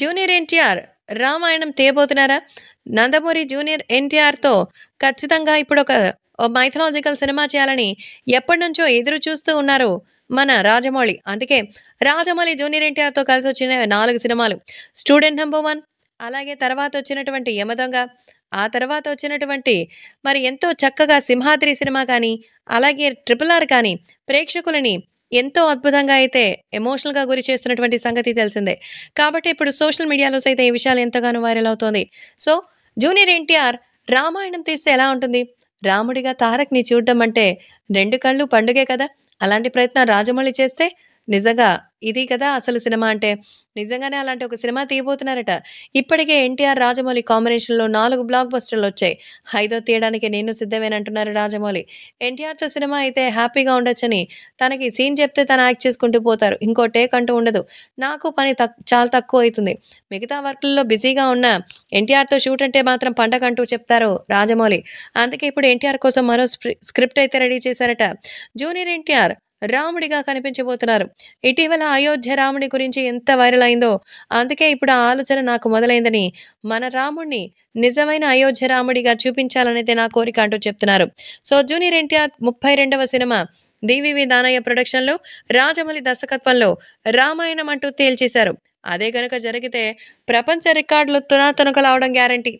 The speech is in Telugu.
జూనియర్ ఎన్టీఆర్ రామాయణం తీయబోతున్నారా నందమూరి జూనియర్ ఎన్టీఆర్తో ఖచ్చితంగా ఇప్పుడు ఒక మైథలాజికల్ సినిమా చేయాలని ఎప్పటి నుంచో ఎదురు చూస్తూ ఉన్నారు మన రాజమౌళి అందుకే రాజమౌళి జూనియర్ ఎన్టీఆర్తో కలిసి వచ్చిన నాలుగు సినిమాలు స్టూడెంట్ నెంబర్ వన్ అలాగే తర్వాత వచ్చినటువంటి యమదొంగ ఆ తర్వాత వచ్చినటువంటి మరి ఎంతో చక్కగా సింహాద్రి సినిమా కానీ అలాగే ట్రిపుల్ ఆర్ కానీ ప్రేక్షకులని ఎంతో అద్భుతంగా అయితే ఎమోషనల్గా గురి చేస్తున్నటువంటి సంగతి తెలిసిందే కాబట్టి ఇప్పుడు సోషల్ మీడియాలో సైతం ఈ విషయాలు ఎంతగానో వైరల్ అవుతోంది సో జూనియర్ ఎన్టీఆర్ రామాయణం తీస్తే ఎలా ఉంటుంది రాముడిగా తారక్ని చూడడం అంటే రెండు కళ్ళు పండుగే కదా అలాంటి ప్రయత్నం రాజమౌళి చేస్తే నిజంగా ఇది కదా అసలు సినిమా అంటే నిజంగానే అలాంటి ఒక సినిమా తీయబోతున్నారట ఇప్పటికే ఎన్టీఆర్ రాజమౌళి కాంబినేషన్లో నాలుగు బ్లాక్ బస్టర్లు వచ్చాయి ఐదో తీయడానికి నేను సిద్ధమేనంటున్నారు రాజమౌళి ఎన్టీఆర్తో సినిమా అయితే హ్యాపీగా ఉండొచ్చని తనకి సీన్ చెప్తే తను యాక్ట్ చేసుకుంటూ పోతారు ఇంకో టేక్ అంటూ ఉండదు నాకు పని తక్ చాలా తక్కువ అవుతుంది మిగతా వర్క్లలో బిజీగా ఉన్న ఎన్టీఆర్తో షూట్ అంటే మాత్రం పండగ అంటూ చెప్తారు రాజమౌళి అందుకే ఇప్పుడు ఎన్టీఆర్ కోసం మరో స్క్రిప్ట్ అయితే రెడీ చేశారట జూనియర్ ఎన్టీఆర్ రాముడిగా కనిపించబోతున్నారు ఇటీవల అయోధ్య రాముడి గురించి ఎంత వైరల్ అయిందో అందుకే ఇప్పుడు ఆ ఆలోచన నాకు మొదలైందని మన రాముడిని నిజమైన అయోధ్య రాముడిగా చూపించాలనేది నా కోరిక అంటూ చెప్తున్నారు సో జూనియర్ ఎన్టీఆర్ ముప్పై రెండవ సినిమా డివివి దానయ్య ప్రొడక్షన్లో రాజమౌళి దర్శకత్వంలో రామాయణం అంటూ తేల్చేశారు అదే కనుక జరిగితే ప్రపంచ రికార్డులు తునాతనుకలు అవడం గ్యారంటీ